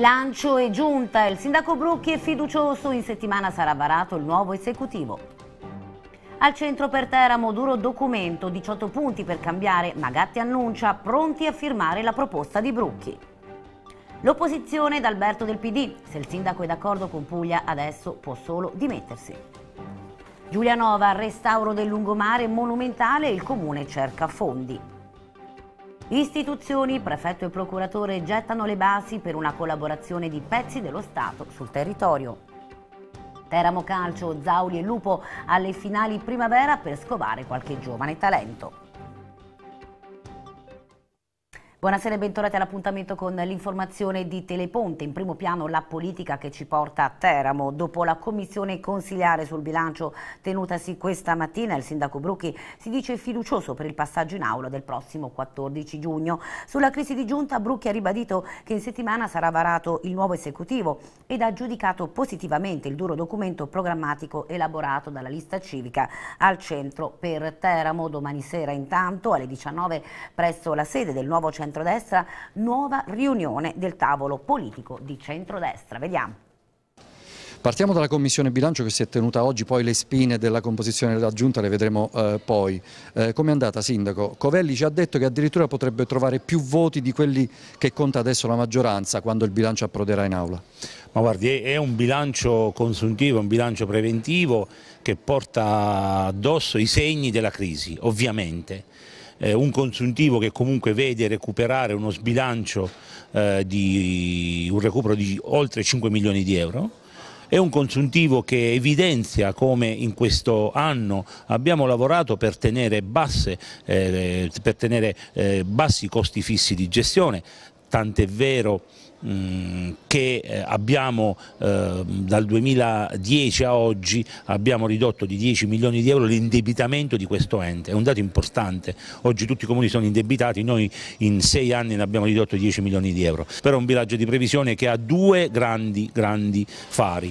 bilancio e giunta. Il sindaco Brucchi è fiducioso, in settimana sarà varato il nuovo esecutivo. Al centro per Teramo duro documento, 18 punti per cambiare, ma Gatti annuncia pronti a firmare la proposta di Brucchi. L'opposizione è d'Alberto del PD, se il sindaco è d'accordo con Puglia adesso può solo dimettersi. Giulianova, restauro del lungomare monumentale, il comune cerca fondi. Istituzioni, prefetto e procuratore gettano le basi per una collaborazione di pezzi dello Stato sul territorio. Teramo Calcio, Zauli e Lupo alle finali primavera per scovare qualche giovane talento. Buonasera e bentornati all'appuntamento con l'informazione di Teleponte. In primo piano la politica che ci porta a Teramo. Dopo la commissione consigliare sul bilancio tenutasi questa mattina, il sindaco Brucchi si dice fiducioso per il passaggio in aula del prossimo 14 giugno. Sulla crisi di giunta Brucchi ha ribadito che in settimana sarà varato il nuovo esecutivo ed ha giudicato positivamente il duro documento programmatico elaborato dalla lista civica al centro per Teramo. Domani sera intanto alle 19 presso la sede del nuovo centro centrodestra, nuova riunione del tavolo politico di centrodestra. Vediamo. Partiamo dalla Commissione Bilancio che si è tenuta oggi, poi le spine della composizione della Giunta le vedremo eh, poi. Eh, Come è andata Sindaco? Covelli ci ha detto che addirittura potrebbe trovare più voti di quelli che conta adesso la maggioranza quando il bilancio approderà in aula. Ma guardi, è un bilancio consuntivo, un bilancio preventivo che porta addosso i segni della crisi, ovviamente eh, un consuntivo che comunque vede recuperare uno sbilancio eh, di un recupero di oltre 5 milioni di euro è un consuntivo che evidenzia come in questo anno abbiamo lavorato per tenere, basse, eh, per tenere eh, bassi i costi fissi di gestione, tant'è vero Mm, che eh, abbiamo eh, dal 2010 a oggi abbiamo ridotto di 10 milioni di euro l'indebitamento di questo ente, è un dato importante, oggi tutti i comuni sono indebitati, noi in sei anni ne abbiamo ridotto 10 milioni di euro, però è un bilancio di previsione che ha due grandi, grandi fari,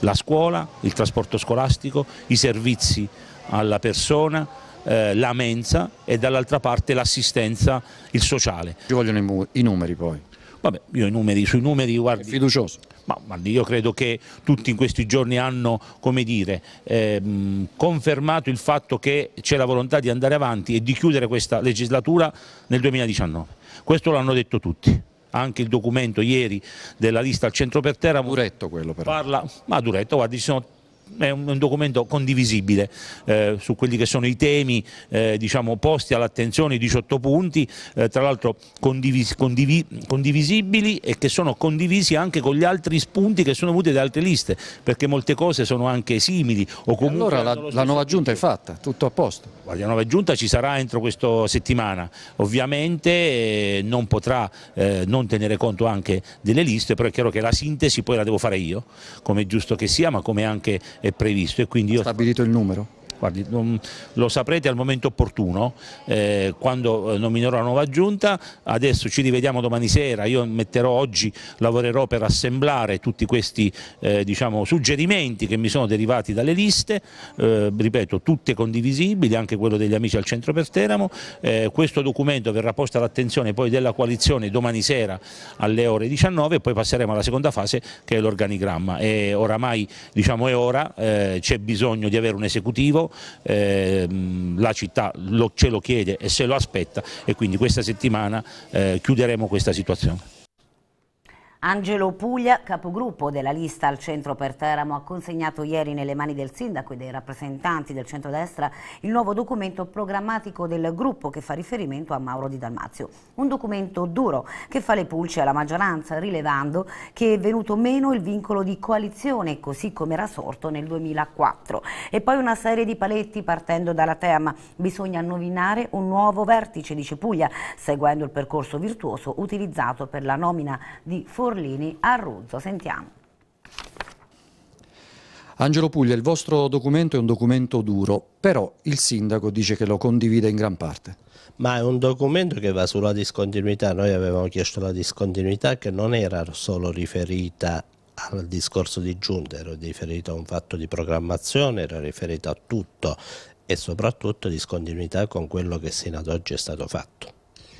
la scuola, il trasporto scolastico, i servizi alla persona, eh, la mensa e dall'altra parte l'assistenza, il sociale. Ci vogliono i numeri poi. Vabbè, io i numeri, sui numeri guardi... È fiducioso. Ma, guardi, io credo che tutti in questi giorni hanno, come dire, ehm, confermato il fatto che c'è la volontà di andare avanti e di chiudere questa legislatura nel 2019. Questo l'hanno detto tutti anche il documento ieri della lista al centro per terra. Duretto quello però. Parla, ma Duretto, guardi, ci sono è un, documento condivisibile eh, su quelli che sono i temi eh, diciamo, posti all'attenzione, i 18 punti, eh, tra l'altro condivis condivi condivisibili e che sono condivisi anche con gli altri spunti che sono avuti da altre liste, perché molte cose sono anche simili. O allora la, la nuova giunta è fatta, tutto a posto. La nuova giunta ci sarà entro questa settimana, ovviamente eh, non potrà eh, non tenere conto anche delle liste, però è chiaro che la sintesi poi la devo fare io, come è giusto che sia, ma come anche è previsto. E quindi io... Stabilito il numero? Guardi, lo saprete al momento opportuno, eh, quando eh, nominerò la nuova giunta, adesso ci rivediamo domani sera, io metterò oggi, lavorerò per assemblare tutti questi eh, diciamo, suggerimenti che mi sono derivati dalle liste, eh, ripeto, tutte condivisibili, anche quello degli amici al centro per Teramo, eh, questo documento verrà posto all'attenzione poi della coalizione domani sera alle ore 19 e poi passeremo alla seconda fase che è l'organigramma e oramai diciamo, è ora, eh, c'è bisogno di avere un esecutivo, eh, la città lo, ce lo chiede e se lo aspetta e quindi questa settimana eh, chiuderemo questa situazione. Angelo Puglia, capogruppo della lista al centro per Teramo, ha consegnato ieri nelle mani del sindaco e dei rappresentanti del centrodestra il nuovo documento programmatico del gruppo che fa riferimento a Mauro Di Dalmazio. Un documento duro che fa le pulce alla maggioranza, rilevando che è venuto meno il vincolo di coalizione, così come era sorto nel 2004. E poi una serie di paletti partendo dalla tema. Bisogna nominare un nuovo vertice, dice Puglia, seguendo il percorso virtuoso utilizzato per la nomina di Fornari Orlini a Ruzzo. Sentiamo. Angelo Puglia, il vostro documento è un documento duro, però il sindaco dice che lo condivide in gran parte. Ma è un documento che va sulla discontinuità, noi avevamo chiesto la discontinuità che non era solo riferita al discorso di giunta, era riferita a un fatto di programmazione, era riferita a tutto e soprattutto discontinuità con quello che sino ad oggi è stato fatto.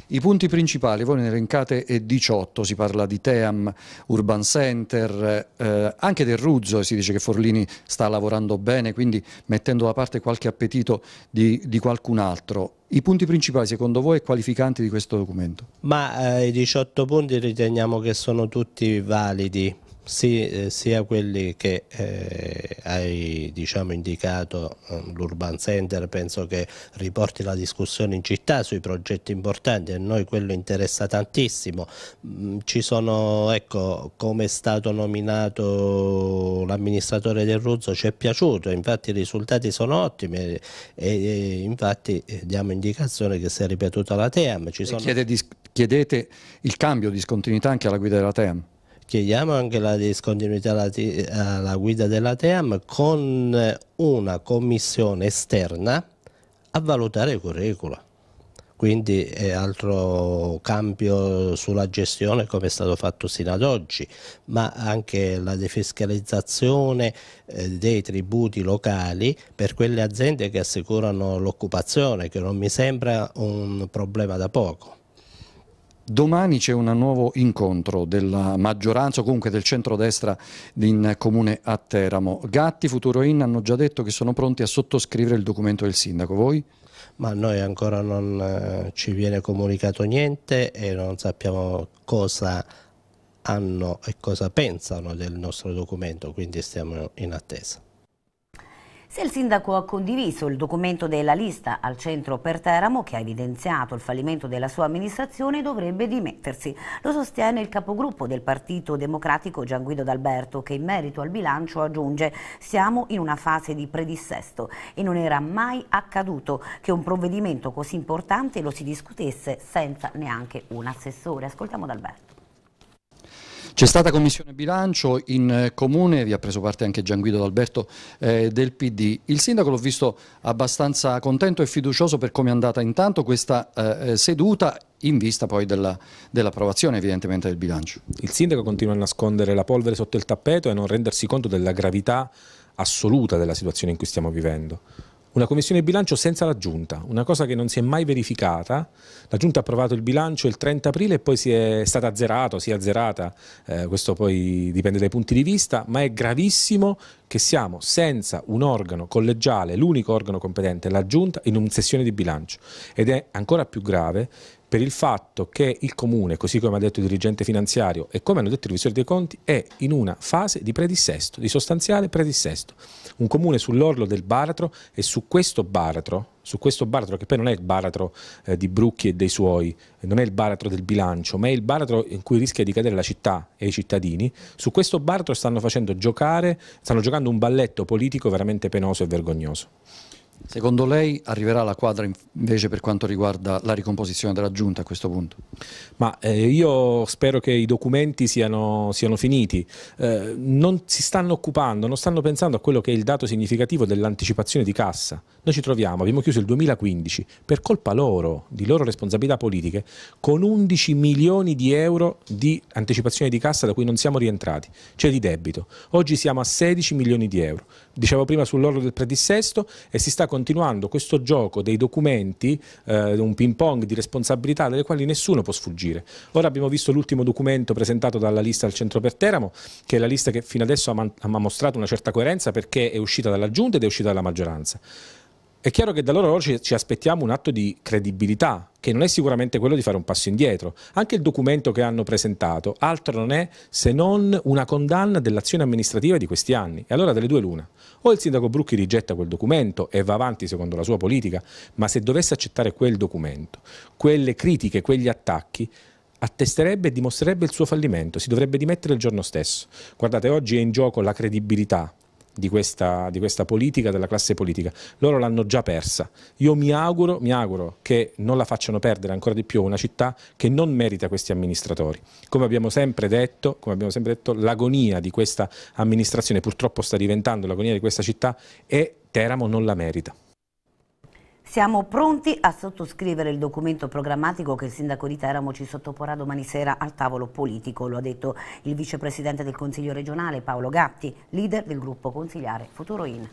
I punti principali, voi ne elencate 18, eh, si parla di Team, Urban Center, eh, anche del Ruzzo, si dice che Forlini sta lavorando bene, quindi mettendo da parte qualche appetito di, di qualcun altro. I punti principali secondo voi e qualificanti di questo documento? Ma eh, i 18 punti riteniamo che sono tutti validi sì, eh, sia quelli che eh, hai diciamo, indicato mm, l'Urban Center penso che riporti la discussione in città sui progetti importanti e a noi quello interessa tantissimo mm, ci sono, ecco, come è stato nominato l'amministratore del Ruzzo ci è piaciuto infatti i risultati sono ottimi e, e infatti eh, diamo indicazione che si è ripetuta la TEAM sono... chiedete, chiedete il cambio di discontinuità anche alla guida della TEAM chiediamo anche la discontinuità alla, guida della TEAM con una commissione esterna a valutare il curriculum. Quindi è altro cambio sulla gestione come è stato fatto sino ad oggi, ma anche la defiscalizzazione eh, dei tributi locali per quelle aziende che assicurano l'occupazione, che non mi sembra un problema da poco. Domani c'è un nuovo incontro della maggioranza o comunque del centrodestra in comune a Teramo. Gatti, Futuro In hanno già detto che sono pronti a sottoscrivere il documento del sindaco. Voi? Ma noi ancora non eh, ci viene comunicato niente e non sappiamo cosa hanno e cosa pensano del nostro documento, quindi stiamo in attesa. Se il sindaco ha condiviso il documento della lista al centro per Teramo che ha evidenziato il fallimento della sua amministrazione dovrebbe dimettersi. Lo sostiene il capogruppo del Partito Democratico Gian Guido D'Alberto che in merito al bilancio aggiunge siamo in una fase di predissesto e non era mai accaduto che un provvedimento così importante lo si discutesse senza neanche un assessore. Ascoltiamo D'Alberto. C'è stata commissione bilancio in eh, comune, vi ha preso parte anche Gian Guido D'Alberto eh, del PD. Il sindaco l'ho visto abbastanza contento e fiducioso per come è andata intanto questa eh, eh seduta in vista poi dell'approvazione dell evidentemente del bilancio. Il sindaco continua a nascondere la polvere sotto il tappeto e a non rendersi conto della gravità assoluta della situazione in cui stiamo vivendo una commissione bilancio senza la giunta, una cosa che non si è mai verificata, la giunta ha approvato il bilancio il 30 aprile e poi si è stata azzerato, si è azzerata, eh, questo poi dipende dai punti di vista, ma è gravissimo che siamo senza un organo collegiale, l'unico organo competente, la giunta, in una sessione di bilancio ed è ancora più grave per il fatto che il Comune, così come ha detto il dirigente finanziario e come hanno detto i revisori dei conti, è in una fase di predissesto, di sostanziale predissesto. Un Comune sull'orlo del baratro e su questo baratro, su questo baratro che poi non è il baratro eh, di Brucchi e dei suoi, non è il baratro del bilancio, ma è il baratro in cui rischia di cadere la città e i cittadini, su questo baratro stanno facendo giocare, stanno giocando un balletto politico veramente penoso e vergognoso. Secondo lei arriverà la quadra invece per quanto riguarda la ricomposizione della giunta a questo punto? Ma eh, io spero che i documenti siano, siano finiti. Eh, non si stanno occupando, non stanno pensando a quello che è il dato significativo dell'anticipazione di cassa. Noi ci troviamo, abbiamo chiuso il 2015 per colpa loro, di loro responsabilità politiche, con 11 milioni di euro di anticipazione di cassa da cui non siamo rientrati, cioè di debito. Oggi siamo a 16 milioni di euro. Dicevo prima sull'orlo del predissesto e si sta continuando questo gioco dei documenti, eh, un ping pong di responsabilità dalle quali nessuno può sfuggire. Ora abbiamo visto l'ultimo documento presentato dalla lista al centro per Teramo, che è la lista che fino adesso ha, ha mostrato una certa coerenza perché è uscita dalla giunta ed è uscita dalla maggioranza. È chiaro che da loro ci, ci aspettiamo un atto di credibilità, che non è sicuramente quello di fare un passo indietro. Anche il documento che hanno presentato altro non è se non una condanna dell'azione amministrativa di questi anni. E allora delle due l'una. O il sindaco Brucchi rigetta quel documento e va avanti secondo la sua politica, ma se dovesse accettare quel documento, quelle critiche, quegli attacchi, attesterebbe e dimostrerebbe il suo fallimento, si dovrebbe dimettere il giorno stesso. Guardate, oggi è in gioco la credibilità di questa, di questa politica, della classe politica. Loro l'hanno già persa. Io mi auguro, mi auguro che non la facciano perdere ancora di più una città che non merita questi amministratori. Come abbiamo sempre detto, detto l'agonia di questa amministrazione purtroppo sta diventando l'agonia di questa città e Teramo non la merita. Siamo pronti a sottoscrivere il documento programmatico che il sindaco di Teramo ci sottoporrà domani sera al tavolo politico, lo ha detto il vicepresidente del Consiglio regionale Paolo Gatti, leader del gruppo consigliare Futuro In.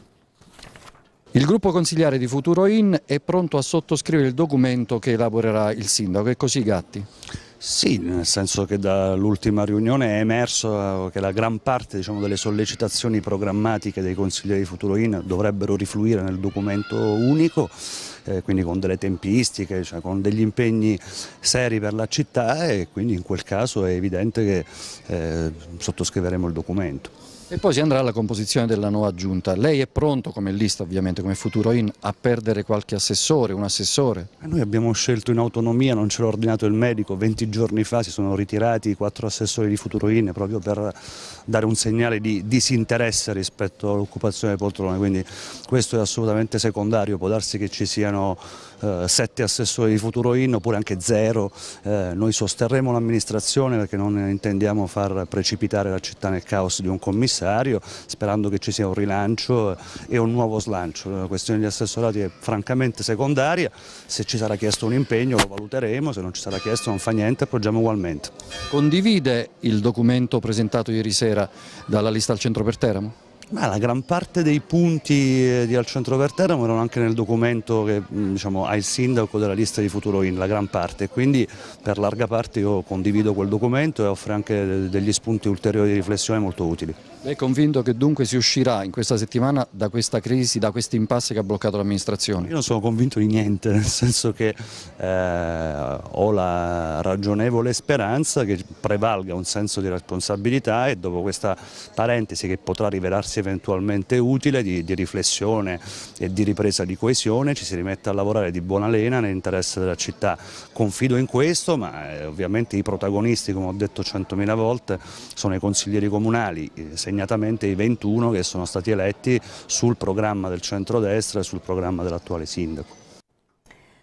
Il gruppo consigliare di Futuro In è pronto a sottoscrivere il documento che elaborerà il sindaco, è così Gatti? Sì, nel senso che dall'ultima riunione è emerso eh, che la gran parte diciamo, delle sollecitazioni programmatiche dei consiglieri di Futuro Futuroin dovrebbero rifluire nel documento unico, eh, quindi con delle tempistiche, cioè con degli impegni seri per la città e quindi in quel caso è evidente che eh, sottoscriveremo il documento. E poi si andrà alla composizione della nuova giunta. Lei è pronto come lista ovviamente, come futuro in, a perdere qualche assessore, un assessore? Eh, noi abbiamo scelto in autonomia, non ce l'ha ordinato il medico, 20 giorni fa si sono ritirati i quattro assessori di futuro in proprio per dare un segnale di disinteresse rispetto all'occupazione del poltrone, quindi questo è assolutamente secondario, può darsi che ci siano eh, sette assessori di futuro in oppure anche zero, eh, noi sosterremo l'amministrazione perché non intendiamo far precipitare la città nel caos di un commissario sperando che ci sia un rilancio e un nuovo slancio, la questione degli assessorati è francamente secondaria, se ci sarà chiesto un impegno lo valuteremo, se non ci sarà chiesto non fa niente, appoggiamo ugualmente. Condivide il documento presentato ieri sera dalla lista al centro per Teramo? Ma la gran parte dei punti eh, di Al Centro per Teramo erano anche nel documento che mm, diciamo, ha il sindaco della lista di Futuro In, la gran parte, quindi per larga parte io condivido quel documento e offre anche eh, degli spunti ulteriori di riflessione molto utili. Lei è convinto che dunque si uscirà in questa settimana da questa crisi, da questo impasse che ha bloccato l'amministrazione? Io non sono convinto di niente, nel senso che eh, ho la ragionevole speranza che prevalga un senso di responsabilità e dopo questa parentesi che potrà rivelarsi eventualmente utile di, di riflessione e di ripresa di coesione ci si rimette a lavorare di buona lena nell'interesse della città. Confido in questo, ma eh, ovviamente i protagonisti, come ho detto centomila volte, sono i consiglieri comunali, eh, segnatamente i 21 che sono stati eletti sul programma del centrodestra e sul programma dell'attuale sindaco.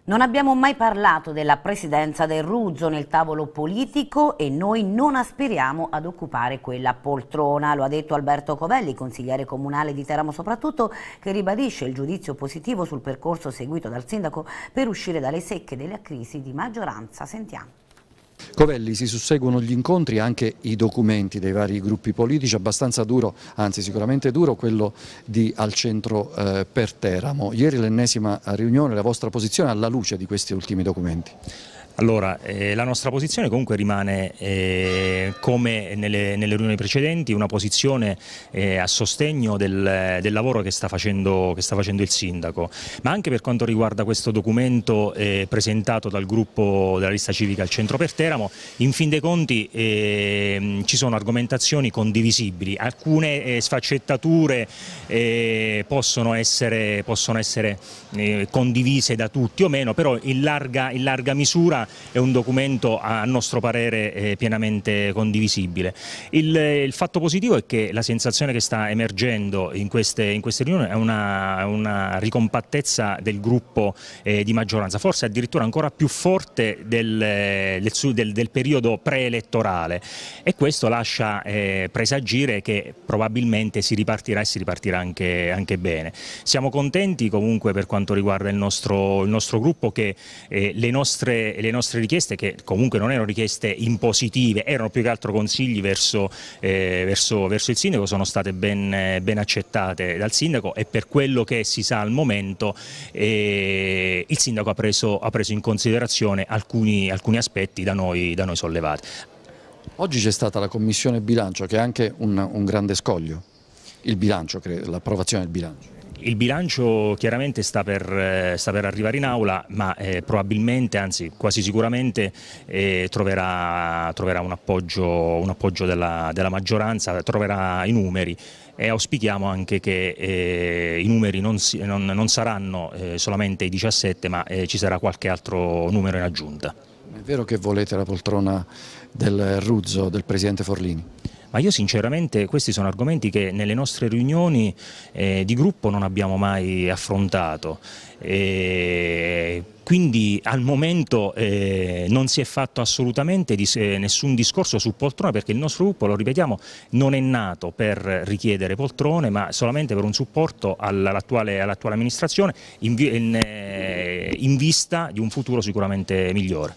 Non abbiamo mai parlato della presidenza del Ruzzo nel tavolo politico e noi non aspiriamo ad occupare quella poltrona, lo ha detto Alberto Covelli, consigliere comunale di Teramo soprattutto, che ribadisce il giudizio positivo sul percorso seguito dal sindaco per uscire dalle secche della crisi di maggioranza. Sentiamo. Covelli si susseguono gli incontri e anche i documenti dei vari gruppi politici, abbastanza duro, anzi sicuramente duro, quello di Al Centro eh, per Teramo. Ieri l'ennesima riunione, la vostra posizione alla luce di questi ultimi documenti. Allora, eh, la nostra posizione comunque rimane, eh, come nelle, nelle, riunioni precedenti, una posizione eh, a sostegno del, del lavoro che sta, facendo, che sta, facendo, il Sindaco, ma anche per quanto riguarda questo documento eh, presentato dal gruppo della lista civica al centro per Teramo, in fin dei conti ehm, ci sono argomentazioni condivisibili, alcune eh, sfaccettature eh, possono essere, possono essere condivise da tutti o meno, però in larga, in larga misura è un documento a nostro parere eh, pienamente condivisibile. Il, il, fatto positivo è che la sensazione che sta emergendo in queste, in queste riunioni è una, una, ricompattezza del gruppo eh, di maggioranza, forse addirittura ancora più forte del, eh, del, del, del periodo preelettorale e questo lascia eh, presagire che probabilmente si ripartirà e si ripartirà anche, anche, bene. Siamo contenti comunque per quanto riguarda il nostro, il nostro gruppo che eh, le nostre, le nostre nostre richieste, che comunque non erano richieste impositive, erano più che altro consigli verso, eh, verso, verso il sindaco, sono state ben, eh, ben, accettate dal sindaco e per quello che si sa al momento eh, il sindaco ha preso, ha preso, in considerazione alcuni, alcuni aspetti da noi, da noi, sollevati. Oggi c'è stata la commissione bilancio che è anche un, un grande scoglio, l'approvazione del bilancio. Il bilancio chiaramente sta per, eh, sta per arrivare in aula, ma eh, probabilmente, anzi quasi sicuramente, eh, troverà, troverà, un appoggio, un appoggio della, della maggioranza, troverà i numeri e auspichiamo anche che eh, i numeri non, si, non, non saranno eh, solamente i 17 ma eh, ci sarà qualche altro numero in aggiunta. È vero che volete la poltrona del Ruzzo, del Presidente Forlini? ma io sinceramente questi sono argomenti che nelle nostre riunioni eh, di gruppo non abbiamo mai affrontato. E quindi al momento eh, non si è fatto assolutamente dis eh, nessun discorso su poltrone perché il nostro gruppo, lo ripetiamo, non è nato per richiedere poltrone ma solamente per un supporto all'attuale all amministrazione in, in, eh, in vista di un futuro sicuramente migliore.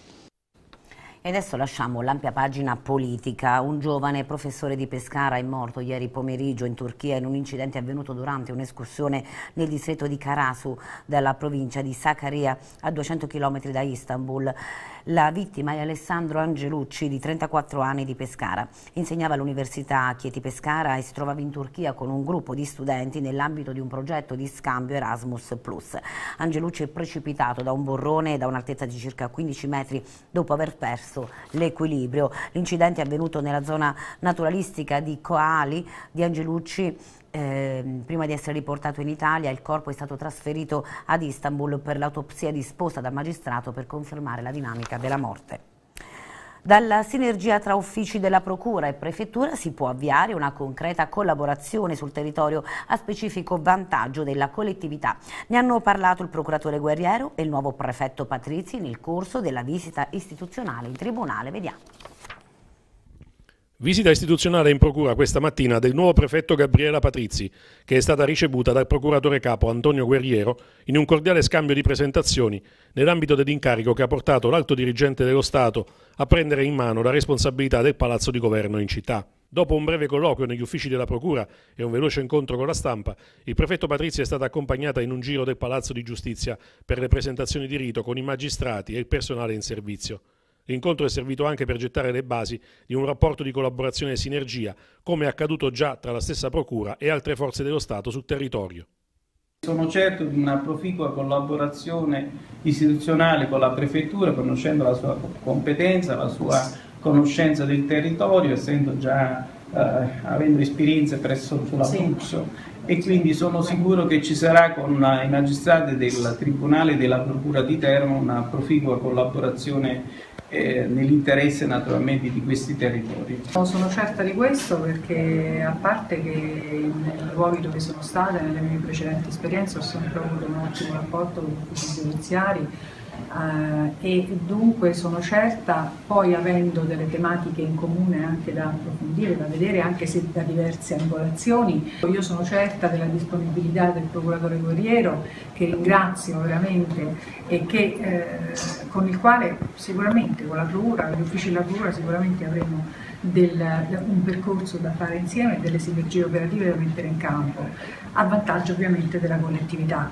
E adesso lasciamo l'ampia pagina politica. Un giovane professore di Pescara è morto ieri pomeriggio in Turchia in un incidente avvenuto durante un'escursione nel distretto di Karasu della provincia di Sakaria a 200 km da Istanbul. La vittima è Alessandro Angelucci di 34 anni di Pescara. Insegnava all'Università Chieti Pescara e si trovava in Turchia con un gruppo di studenti nell'ambito di un progetto di scambio Erasmus+. Angelucci è precipitato da un borrone da un'altezza di circa 15 metri dopo aver perso l'equilibrio. L'incidente è avvenuto nella zona naturalistica di Coali di Angelucci Ehm, prima di essere riportato in Italia il corpo è stato trasferito ad Istanbul per l'autopsia disposta dal magistrato per confermare la dinamica della morte. Dalla sinergia tra uffici della Procura e Prefettura si può avviare una concreta collaborazione sul territorio a specifico vantaggio della collettività. Ne hanno parlato il procuratore Guerriero e il nuovo prefetto Patrizi nel corso della visita istituzionale in tribunale. Vediamo. Visita istituzionale in procura questa mattina del nuovo prefetto Gabriela Patrizi, che è stata ricevuta dal procuratore capo Antonio Guerriero in un cordiale scambio di presentazioni nell'ambito dell'incarico che ha portato l'alto dirigente dello Stato a prendere in mano la responsabilità del palazzo di governo in città. Dopo un breve colloquio negli uffici della Procura e un veloce incontro con la stampa, il prefetto Patrizia è stata accompagnata in un giro del Palazzo di Giustizia per le presentazioni di rito con i magistrati e il personale in servizio. L'incontro è servito anche per gettare le basi di un rapporto di collaborazione e sinergia, come è accaduto già tra la stessa Procura e altre forze dello Stato sul territorio. Sono certo di una proficua collaborazione istituzionale con la Prefettura, conoscendo la sua competenza, la sua conoscenza del territorio, essendo già eh, avendo esperienze presso la Tuxo sì. e quindi sono sicuro che ci sarà con i magistrati del Tribunale e della Procura di Termo una proficua collaborazione eh, nell'interesse naturalmente di questi territori. Sono certa di questo perché a parte che nei luoghi dove sono stata, nelle mie precedenti esperienze, ho sempre avuto un ottimo rapporto con i giudiziari eh, e dunque sono certa, poi avendo delle tematiche in comune anche da approfondire, da vedere anche se da diverse angolazioni, io sono certa della disponibilità del procuratore guerriero che ringrazio veramente e che, eh, con il quale sicuramente con la Procura, gli uffici della Procura sicuramente avremo del, un percorso da fare insieme e delle sinergie operative da mettere in campo, a vantaggio ovviamente della collettività.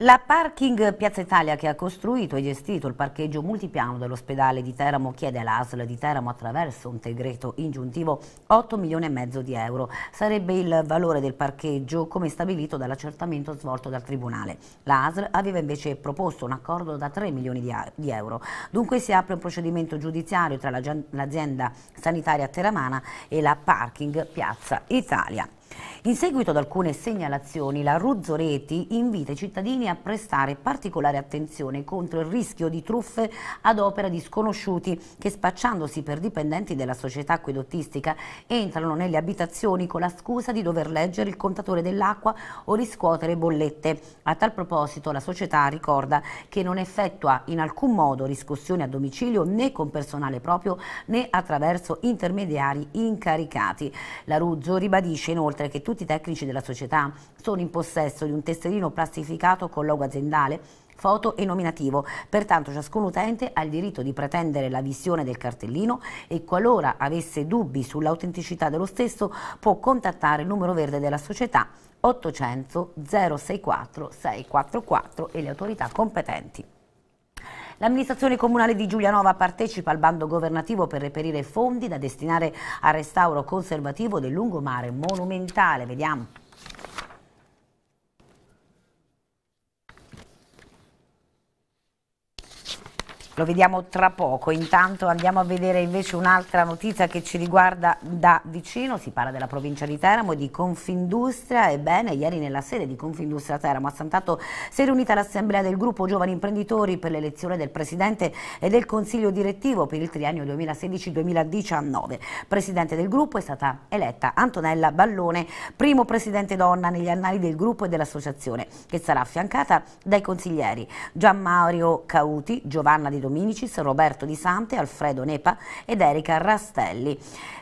La Parking Piazza Italia che ha costruito e gestito il parcheggio multipiano dell'ospedale di Teramo chiede all'ASL di Teramo attraverso un segreto ingiuntivo 8 milioni e mezzo di euro. Sarebbe il valore del parcheggio come stabilito dall'accertamento svolto dal Tribunale. L'ASL aveva invece proposto un accordo da 3 milioni di euro. Dunque si apre un procedimento giudiziario tra l'azienda sanitaria teramana e la Parking Piazza Italia. In seguito ad alcune segnalazioni, la Ruzzo Reti invita i cittadini a prestare particolare attenzione contro il rischio di truffe ad opera di sconosciuti che spacciandosi per dipendenti della società acquedottistica entrano nelle abitazioni con la scusa di dover leggere il contatore dell'acqua o riscuotere bollette. A tal proposito la società ricorda che non effettua in alcun modo riscossioni a domicilio né con personale proprio né attraverso intermediari incaricati. La Ruzzo ribadisce inoltre inoltre che tutti i tecnici della società sono in possesso di un tesserino plastificato con logo aziendale foto e nominativo. Pertanto ciascun utente ha il diritto di pretendere la visione del cartellino e qualora avesse dubbi sull'autenticità dello stesso può contattare il numero verde della società 800 064 644 e le autorità competenti. L'amministrazione comunale di Giulianova partecipa al bando governativo per reperire fondi da destinare al restauro conservativo del lungomare monumentale. Vediamo. lo vediamo tra poco. Intanto andiamo a vedere invece un'altra notizia che ci riguarda da vicino, si parla della provincia di Teramo e di Confindustria. Ebbene, ieri nella sede di Confindustria Teramo a Sant'Ato si è riunita l'assemblea del gruppo Giovani Imprenditori per l'elezione del Presidente e del Consiglio Direttivo per il triennio 2016-2019. Presidente del gruppo è stata eletta Antonella Ballone, primo Presidente donna negli annali del gruppo e dell'associazione, che sarà affiancata dai consiglieri Gian Mario Cauti, Giovanna Di Dominicis, Roberto Di Sante, Alfredo Nepa ed Erika Rastelli.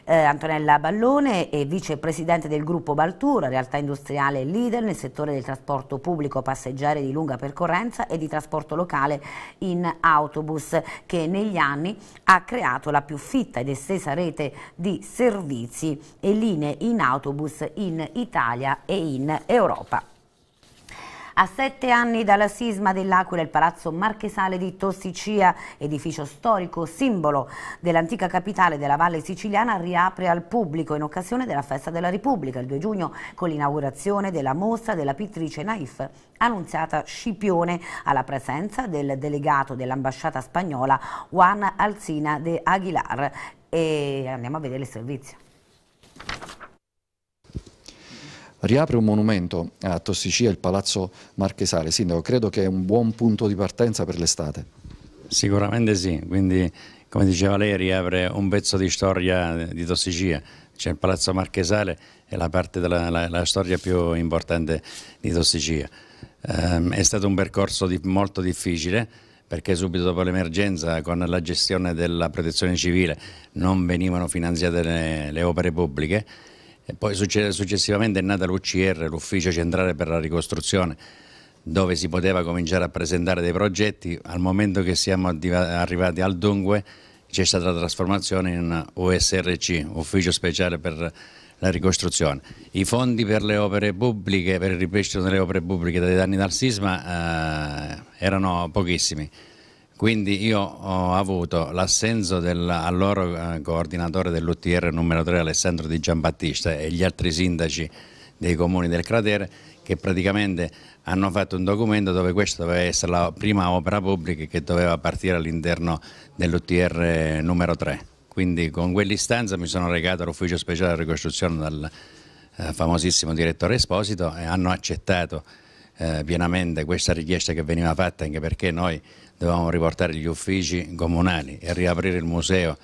Eh, Antonella Ballone è vicepresidente del gruppo Baltura, realtà industriale leader nel settore del trasporto pubblico passeggeri di lunga percorrenza e di trasporto locale in autobus che negli anni ha creato la più fitta ed estesa rete di servizi e linee in autobus in Italia e in Europa. A sette anni dalla sisma dell'Aquila, il palazzo marchesale di Tossicia, edificio storico, simbolo dell'antica capitale della Valle Siciliana, riapre al pubblico in occasione della Festa della Repubblica, il 2 giugno, con l'inaugurazione della mostra della pittrice Naif annunziata Scipione alla presenza del delegato dell'ambasciata spagnola Juan Alzina de Aguilar e andiamo a vedere il servizio riapre un monumento a Tossicia, il Palazzo Marchesale. Sindaco, credo che è un buon punto di partenza per l'estate. Sicuramente sì, quindi come diceva lei riapre un pezzo di storia di Tossicia, cioè il Palazzo Marchesale è la parte della la, la storia più importante di Tossicia. Um, ehm, è stato un percorso di, molto difficile perché subito dopo l'emergenza con la gestione della protezione civile non venivano finanziate le, le opere pubbliche e poi successivamente è nata l'UCR, l'Ufficio Centrale per la Ricostruzione, dove si poteva cominciare a presentare dei progetti. Al momento che siamo arrivati al dunque c'è stata la trasformazione in USRC, Ufficio Speciale per la Ricostruzione. I fondi per le opere pubbliche, per il ripristino delle opere pubbliche dai danni dal sisma eh, erano pochissimi. Quindi io ho avuto l'assenso dell'allora eh, coordinatore dell'UTR numero 3 Alessandro Di Giambattista e gli altri sindaci dei comuni del cratere che praticamente hanno fatto un documento dove questa doveva essere la prima opera pubblica che doveva partire all'interno dell'UTR numero 3. Quindi con quell'istanza mi sono recato all'ufficio speciale di ricostruzione dal eh, famosissimo direttore Esposito e hanno accettato eh, pienamente questa richiesta che veniva fatta anche perché noi dovevamo riportare gli uffici comunali e riaprire il museo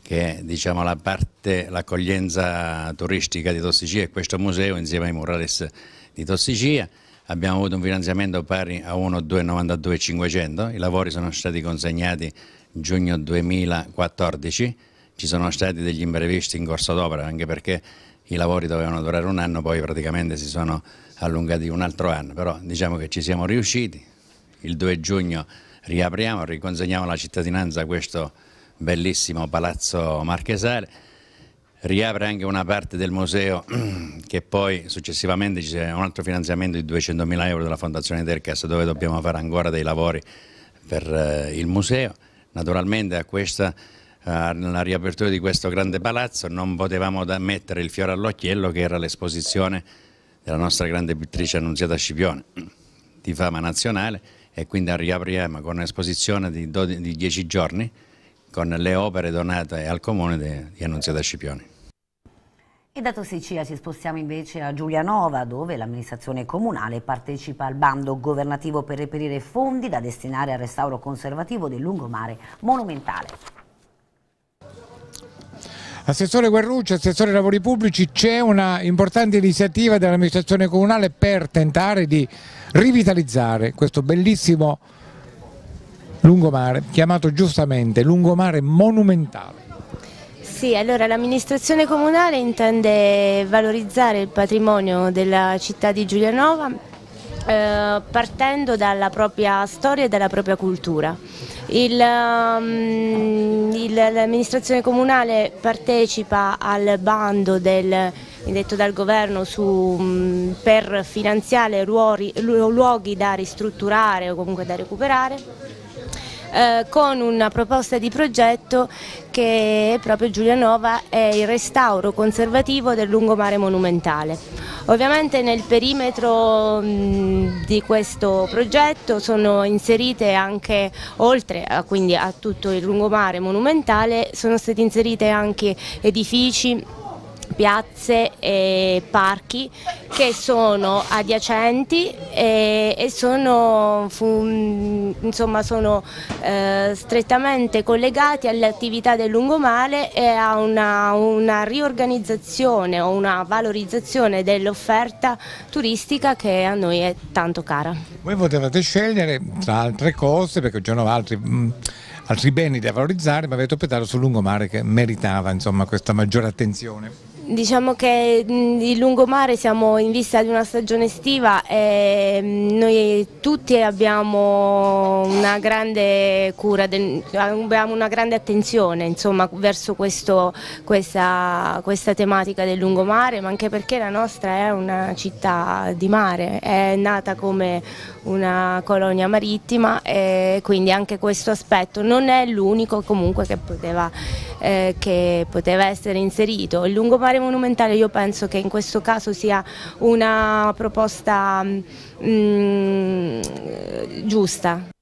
che è diciamo, la parte, l'accoglienza turistica di Tossicia e questo museo insieme ai murales di Tossicia. Abbiamo avuto un finanziamento pari a 1,292,500, i lavori sono stati consegnati giugno 2014, ci sono stati degli imprevisti in corso d'opera anche perché i lavori dovevano durare un anno, poi praticamente si sono allungati un altro anno, però diciamo che ci siamo riusciti, il 2 giugno riapriamo riconsegniamo alla cittadinanza a questo bellissimo palazzo marchesale. Riapre anche una parte del museo che poi successivamente c'è un altro finanziamento di 200 mila euro della Fondazione Tercas dove dobbiamo fare ancora dei lavori per eh, il museo. Naturalmente a questa alla eh, riapertura di questo grande palazzo non potevamo mettere il fiore all'occhiello che era l'esposizione della nostra grande pittrice Annunziata Scipione di fama nazionale e quindi riapriamo con un'esposizione di, di, 10 giorni con le opere donate al comune di, di Annunziata Scipioni. E dato Sicilia ci spostiamo invece a Giulianova dove l'amministrazione comunale partecipa al bando governativo per reperire fondi da destinare al restauro conservativo del lungomare monumentale. Assessore Guerrucci, Assessore ai Lavori Pubblici, c'è una importante iniziativa dell'amministrazione comunale per tentare di rivitalizzare questo bellissimo lungomare chiamato giustamente lungomare monumentale. Sì, allora l'amministrazione comunale intende valorizzare il patrimonio della città di Giulianova eh, partendo dalla propria storia e dalla propria cultura. Um, l'amministrazione um, comunale partecipa al bando del indetto dal governo su, mm, per finanziare luoghi da ristrutturare o comunque da recuperare eh, con una proposta di progetto che è proprio Giulianova è il restauro conservativo del lungomare monumentale. Ovviamente nel perimetro mm, di questo progetto sono inserite anche, oltre a, quindi a tutto il lungomare monumentale, sono stati inseriti anche edifici piazze e parchi che sono adiacenti e, e sono, fu, mm, insomma, sono eh, strettamente collegati alle attività del lungomare e a una, una riorganizzazione o una valorizzazione dell'offerta turistica che a noi è tanto cara. Voi potevate scegliere tra altre cose perché c'erano altri... Mm, altri beni da valorizzare, ma avete optato sul lungomare che meritava insomma, questa maggiore attenzione. Diciamo che il lungomare siamo in vista di una stagione estiva e noi tutti abbiamo una grande cura, abbiamo una grande attenzione insomma, verso questo, questa, questa, tematica del lungomare, ma anche perché la nostra è una città di mare, è nata come una colonia marittima e quindi anche questo aspetto non è l'unico comunque che poteva, eh, che poteva, essere inserito. Il lungomare monumentale io penso che in questo caso sia una proposta mh, mm, mm, giusta.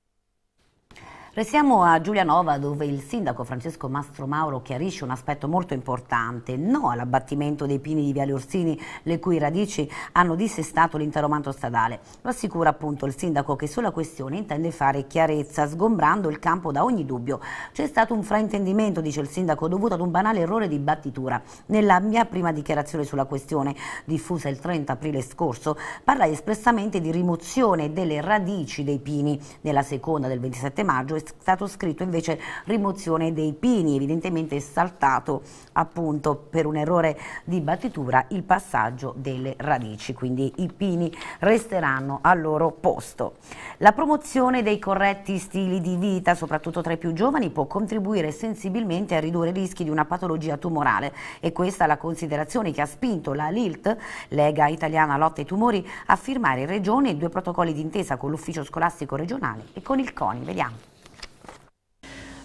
Restiamo a Giulianova dove il sindaco Francesco Mastro Mauro chiarisce un aspetto molto importante, no all'abbattimento dei pini di Viale Orsini le cui radici hanno dissestato l'intero manto stradale. Lo assicura appunto il sindaco che sulla questione intende fare chiarezza sgombrando il campo da ogni dubbio. C'è stato un fraintendimento, dice il sindaco, dovuto ad un banale errore di battitura. Nella mia prima dichiarazione sulla questione, diffusa il 30 aprile scorso, parlai espressamente di rimozione delle radici dei pini. Nella seconda del 27 maggio stato scritto invece rimozione dei pini, evidentemente è saltato appunto per un errore di battitura il passaggio delle radici, quindi i pini resteranno al loro posto. La promozione dei corretti stili di vita, soprattutto tra i più giovani, può contribuire sensibilmente a ridurre i rischi di una patologia tumorale e questa è la considerazione che ha spinto la LILT, Lega Italiana Lotta ai Tumori, a firmare in Regione due protocolli d'intesa con l'Ufficio Scolastico Regionale e con il CONI. Vediamo.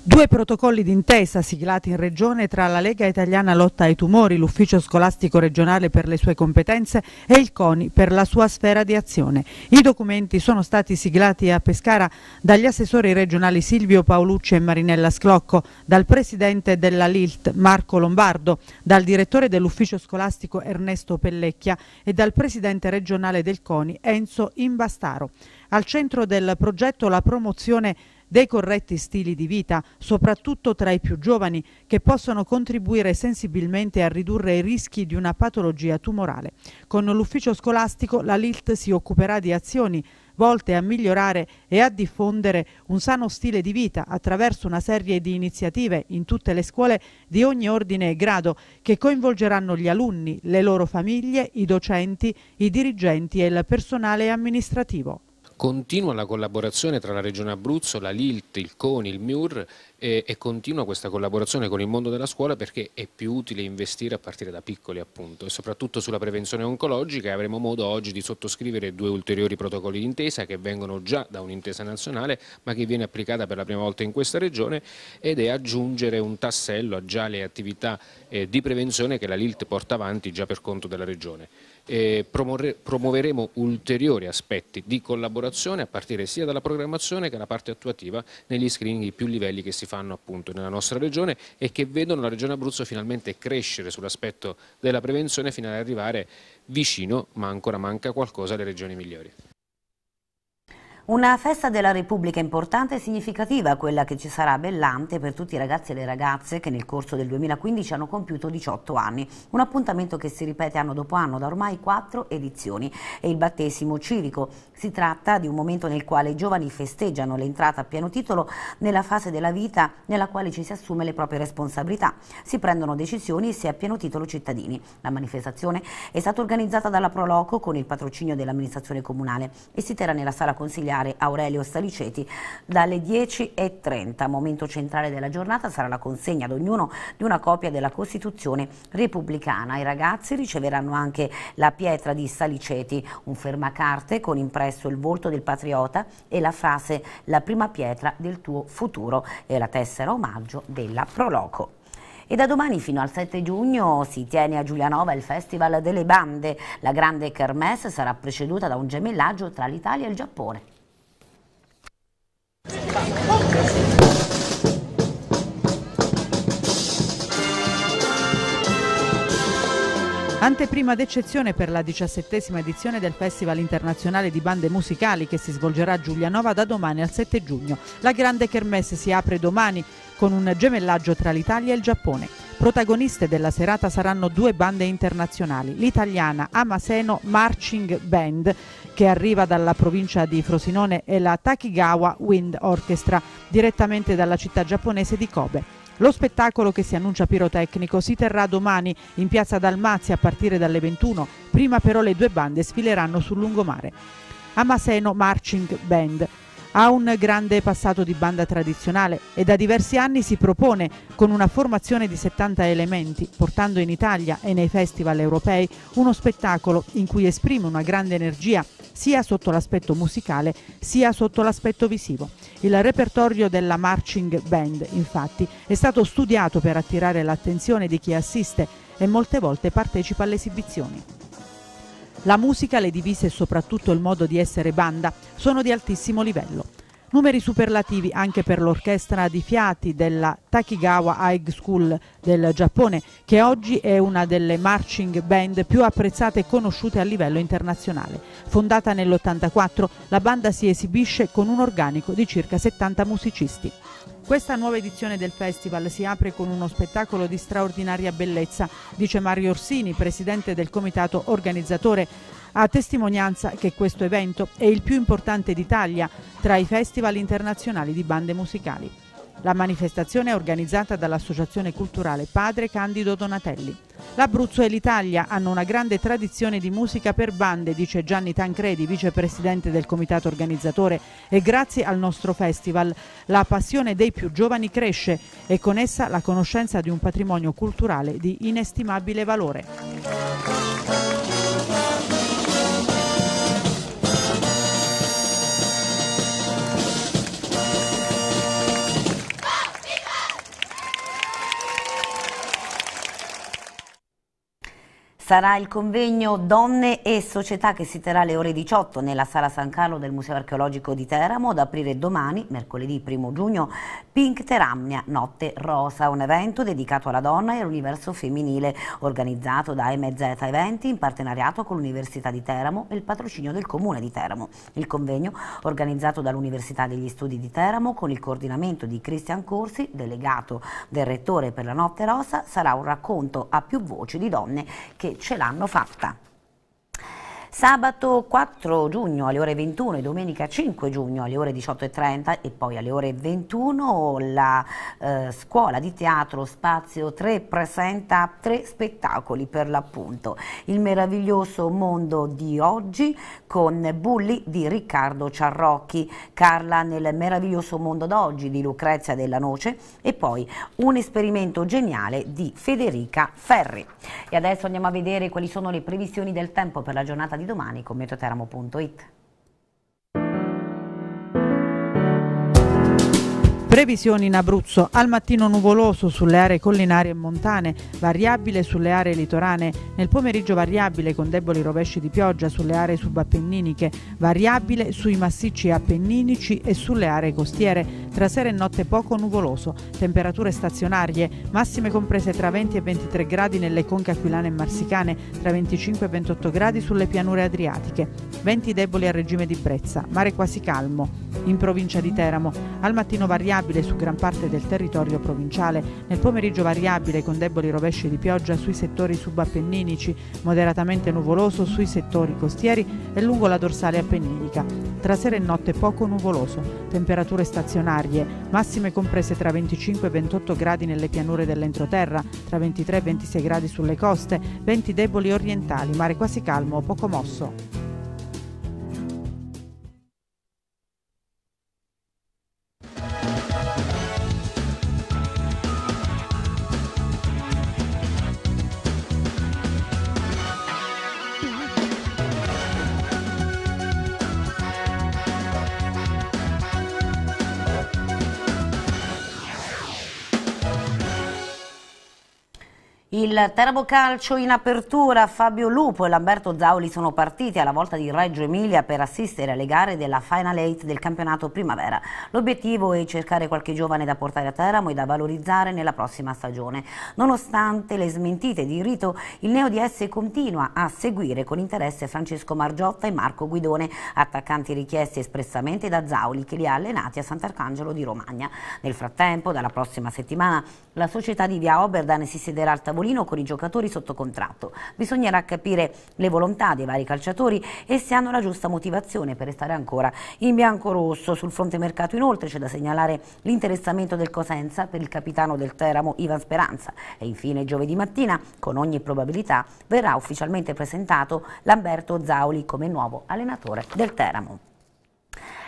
Due protocolli d'intesa siglati in regione tra la Lega Italiana Lotta ai Tumori, l'Ufficio Scolastico Regionale per le sue competenze e il CONI per la sua sfera di azione. I documenti sono stati siglati a Pescara dagli assessori regionali Silvio Paolucci e Marinella Sclocco, dal presidente della LILT Marco Lombardo, dal direttore dell'Ufficio Scolastico Ernesto Pellecchia e dal presidente regionale del CONI Enzo Imbastaro. Al centro del progetto la promozione dei corretti stili di vita, soprattutto tra i più giovani, che possono contribuire sensibilmente a ridurre i rischi di una patologia tumorale. Con l'ufficio scolastico la LILT si occuperà di azioni volte a migliorare e a diffondere un sano stile di vita attraverso una serie di iniziative in tutte le scuole di ogni ordine e grado che coinvolgeranno gli alunni, le loro famiglie, i docenti, i dirigenti e il personale amministrativo. Continua la collaborazione tra la Regione Abruzzo, la Lilt, il CONI, il MIUR e, e, continua questa collaborazione con il mondo della scuola perché è più utile investire a partire da piccoli appunto e soprattutto sulla prevenzione oncologica avremo modo oggi di sottoscrivere due ulteriori protocolli d'intesa che vengono già da un'intesa nazionale ma che viene applicata per la prima volta in questa regione ed è aggiungere un tassello a già le attività eh, di prevenzione che la Lilt porta avanti già per conto della regione eh, promuoveremo ulteriori aspetti di collaborazione a partire sia dalla programmazione che dalla parte attuativa negli screening di più livelli che si fanno appunto nella nostra regione e che vedono la regione Abruzzo finalmente crescere sull'aspetto della prevenzione fino ad arrivare vicino ma ancora manca qualcosa alle regioni migliori. Una festa della Repubblica importante e significativa, quella che ci sarà a Bellante per tutti i ragazzi e le ragazze che nel corso del 2015 hanno compiuto 18 anni. Un appuntamento che si ripete anno dopo anno da ormai quattro edizioni. È il battesimo civico. Si tratta di un momento nel quale i giovani festeggiano l'entrata a pieno titolo nella fase della vita nella quale ci si assume le proprie responsabilità. Si prendono decisioni e si è a pieno titolo cittadini. La manifestazione è stata organizzata dalla Proloco con il patrocinio dell'amministrazione comunale e si terrà nella sala consigliare sottolineare Aurelio Saliceti dalle 10.30. Momento centrale della giornata sarà la consegna ad ognuno di una copia della Costituzione repubblicana. I ragazzi riceveranno anche la pietra di Saliceti, un fermacarte con impresso il volto del patriota e la frase la prima pietra del tuo futuro e la tessera omaggio della Proloco. E da domani fino al 7 giugno si tiene a Giulianova il Festival delle Bande. La grande kermesse sarà preceduta da un gemellaggio tra l'Italia e il Giappone. Anteprima d'eccezione per la diciassettesima edizione del Festival internazionale di bande musicali che si svolgerà a Giulianova da domani al 7 giugno. La grande kermesse si apre domani con un gemellaggio tra l'Italia e il Giappone. Protagoniste della serata saranno due bande internazionali, l'italiana Amaseno Marching Band che arriva dalla provincia di Frosinone e la Takigawa Wind Orchestra direttamente dalla città giapponese di Kobe. Lo spettacolo che si annuncia pirotecnico si terrà domani in piazza Dalmazia a partire dalle 21, prima però le due bande sfileranno sul lungomare. Amaseno Marching Band ha un grande passato di banda tradizionale e da diversi anni si propone con una formazione di 70 elementi, portando in Italia e nei festival europei uno spettacolo in cui esprime una grande energia sia sotto l'aspetto musicale sia sotto l'aspetto visivo. Il repertorio della Marching Band, infatti, è stato studiato per attirare l'attenzione di chi assiste e molte volte partecipa alle esibizioni. La musica, le divise e soprattutto il modo di essere banda sono di altissimo livello. Numeri superlativi anche per l'orchestra di fiati della Takigawa High School del Giappone, che oggi è una delle marching band più apprezzate e conosciute a livello internazionale. Fondata nell'84, la banda si esibisce con un organico di circa 70 musicisti. Questa nuova edizione del festival si apre con uno spettacolo di straordinaria bellezza, dice Mario Orsini, presidente del comitato organizzatore, a testimonianza che questo evento è il più importante d'Italia tra i festival internazionali di bande musicali. La manifestazione è organizzata dall'Associazione Culturale Padre Candido Donatelli. L'Abruzzo e l'Italia hanno una grande tradizione di musica per bande, dice Gianni Tancredi, vicepresidente del comitato organizzatore, e grazie al nostro festival la passione dei più giovani cresce e con essa la conoscenza di un patrimonio culturale di inestimabile valore. Sarà il convegno Donne e Società che si terrà alle ore 18 nella Sala San Carlo del Museo Archeologico di Teramo ad aprire domani, mercoledì 1 giugno, Pink Teramnia Notte Rosa, un evento dedicato alla donna e all'universo femminile, organizzato da MZ Eventi in partenariato con l'Università di Teramo e il patrocinio del Comune di Teramo. Il convegno, organizzato dall'Università degli Studi di Teramo con il coordinamento di Cristian Corsi, delegato del Rettore per la Notte Rosa, sarà un racconto a più voci di donne che ce l'hanno fatta. Sabato 4 giugno alle ore 21 e domenica 5 giugno alle ore 18.30 e poi alle ore 21 la eh, scuola di teatro Spazio 3 presenta tre spettacoli per l'appunto. Il meraviglioso mondo di oggi con Bulli di Riccardo Ciarrocchi, Carla nel meraviglioso mondo d'oggi di Lucrezia della Noce e poi un esperimento geniale di Federica Ferri. E adesso andiamo a vedere quali sono le previsioni del tempo per la giornata di domani con metoteramo.it. Previsioni in Abruzzo, al mattino nuvoloso sulle aree collinari e montane, variabile sulle aree litorane, nel pomeriggio variabile con deboli rovesci di pioggia sulle aree subappenniniche, variabile sui massicci appenninici e sulle aree costiere, tra sera e notte poco nuvoloso, temperature stazionarie, massime comprese tra 20 e 23 gradi nelle conche aquilane e marsicane, tra 25 e 28 gradi sulle pianure adriatiche, venti deboli a regime di brezza, mare quasi calmo, in provincia di Teramo, al mattino variabile variabile su gran parte del territorio provinciale, nel pomeriggio variabile con deboli rovesci di pioggia sui settori subappenninici, moderatamente nuvoloso sui settori costieri e lungo la dorsale appenninica. Tra sera e notte poco nuvoloso, temperature stazionarie, massime comprese tra 25 e 28 gradi nelle pianure dell'entroterra, tra 23 e 26 gradi sulle coste, venti deboli orientali, mare quasi calmo o poco mosso. Teramo Calcio in apertura Fabio Lupo e Lamberto Zauli sono partiti alla volta di Reggio Emilia per assistere alle gare della Final 8 del campionato Primavera. L'obiettivo è cercare qualche giovane da portare a Teramo e da valorizzare nella prossima stagione. Nonostante le smentite di Rito, il Neo di esse continua a seguire con interesse Francesco Margiotta e Marco Guidone, attaccanti richiesti espressamente da Zauli che li ha allenati a Sant'Arcangelo di Romagna. Nel frattempo, dalla prossima settimana, la società di Via Oberdan si siederà al tavolino con i giocatori sotto contratto. Bisognerà capire le volontà dei vari calciatori e se hanno la giusta motivazione per restare ancora in bianco-rosso. Sul fronte mercato inoltre c'è da segnalare l'interessamento del Cosenza per il capitano del Teramo Ivan Speranza e infine giovedì mattina con ogni probabilità verrà ufficialmente presentato Lamberto Zauli come nuovo allenatore del Teramo.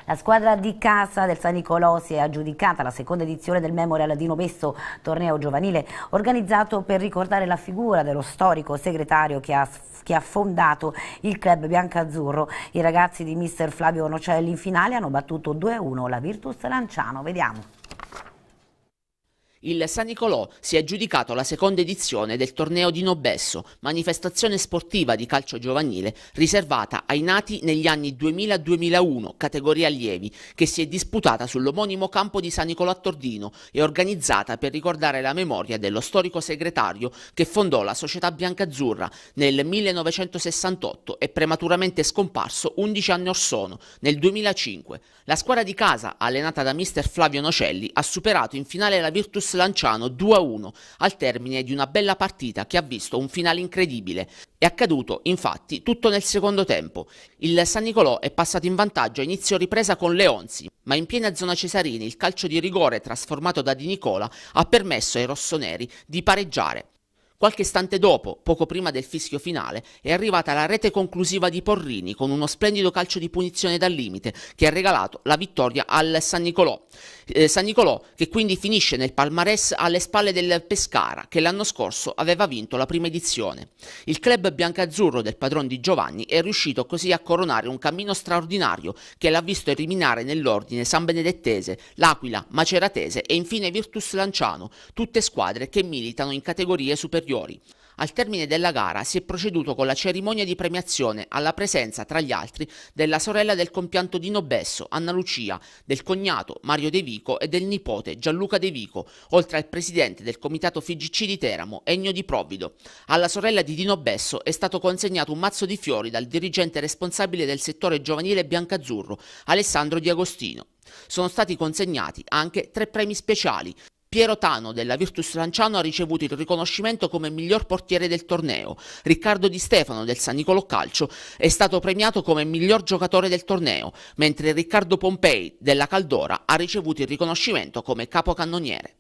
La squadra di casa del San Nicolò si è aggiudicata la seconda edizione del Memorial Dino Novesso, torneo giovanile organizzato per ricordare la figura dello storico segretario che ha, che ha fondato il club biancazzurro. I ragazzi di mister Flavio Nocelli in finale hanno battuto 2-1 la Virtus Lanciano. Vediamo. Il San Nicolò si è aggiudicato la seconda edizione del torneo di Nobesso, manifestazione sportiva di calcio giovanile riservata ai nati negli anni 2000-2001, categoria allievi, che si è disputata sull'omonimo campo di San Nicolò a Tordino e organizzata per ricordare la memoria dello storico segretario che fondò la Società Biancazzurra nel 1968 e prematuramente scomparso 11 anni or sono, nel 2005. La squadra di casa, allenata da mister Flavio Nocelli, ha superato in finale la Virtus Virtus Lanciano 2-1 al termine di una bella partita che ha visto un finale incredibile. È accaduto infatti tutto nel secondo tempo. Il San Nicolò è passato in vantaggio a inizio ripresa con Leonzi, ma in piena zona Cesarini il calcio di rigore trasformato da Di Nicola ha permesso ai rossoneri di pareggiare. Qualche istante dopo, poco prima del fischio finale, è arrivata la rete conclusiva di Porrini con uno splendido calcio di punizione dal limite che ha regalato la vittoria al San Nicolò. Eh, San Nicolò che quindi finisce nel palmarès alle spalle del Pescara che l'anno scorso aveva vinto la prima edizione. Il club biancazzurro del padron di Giovanni è riuscito così a coronare un cammino straordinario che l'ha visto eliminare nell'ordine San Benedettese, l'Aquila, Maceratese e infine Virtus Lanciano, tutte squadre che militano in categorie superiori Fiori. Al termine della gara si è proceduto con la cerimonia di premiazione alla presenza, tra gli altri, della sorella del compianto Dino Besso, Anna Lucia, del cognato Mario De Vico e del nipote Gianluca De Vico, oltre al presidente del comitato FGC di Teramo, Ennio Di Provvido. Alla sorella di Dino Besso è stato consegnato un mazzo di fiori dal dirigente responsabile del settore giovanile biancazzurro, Alessandro Di Agostino. Sono stati consegnati anche tre premi speciali, Piero Tano della Virtus Lanciano ha ricevuto il riconoscimento come miglior portiere del torneo. Riccardo Di Stefano del San Nicolò Calcio è stato premiato come miglior giocatore del torneo, mentre Riccardo Pompei della Caldora ha ricevuto il riconoscimento come capocannoniere.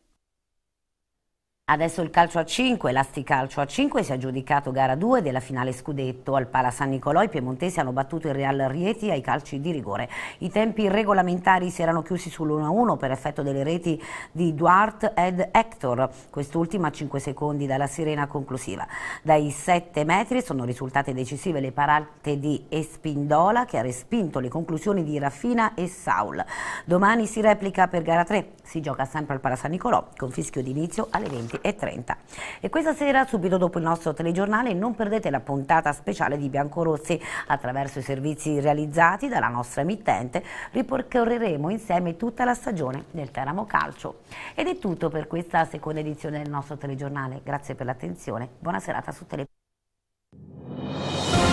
Adesso il calcio a 5, l'Asticalcio a 5 si è aggiudicato gara 2 della finale scudetto. Al Pala San Nicolò i piemontesi hanno battuto il Real Rieti ai calci di rigore. I tempi regolamentari si erano chiusi sull'1-1 per effetto delle reti di Duarte ed Hector, quest'ultima a 5 secondi dalla sirena conclusiva. Dai 7 metri sono risultate decisive le parate di Espindola che ha respinto le conclusioni di Raffina e Saul. Domani si replica per gara 3, si gioca sempre al Pala San Nicolò con fischio d'inizio alle 20. 20.30. E questa sera, subito dopo il nostro telegiornale, non perdete la puntata speciale di Biancorossi. Attraverso i servizi realizzati dalla nostra emittente, ripercorreremo insieme tutta la stagione del Teramo Calcio. Ed è tutto per questa seconda edizione del nostro telegiornale. Grazie per l'attenzione. Buona serata su Telepatia.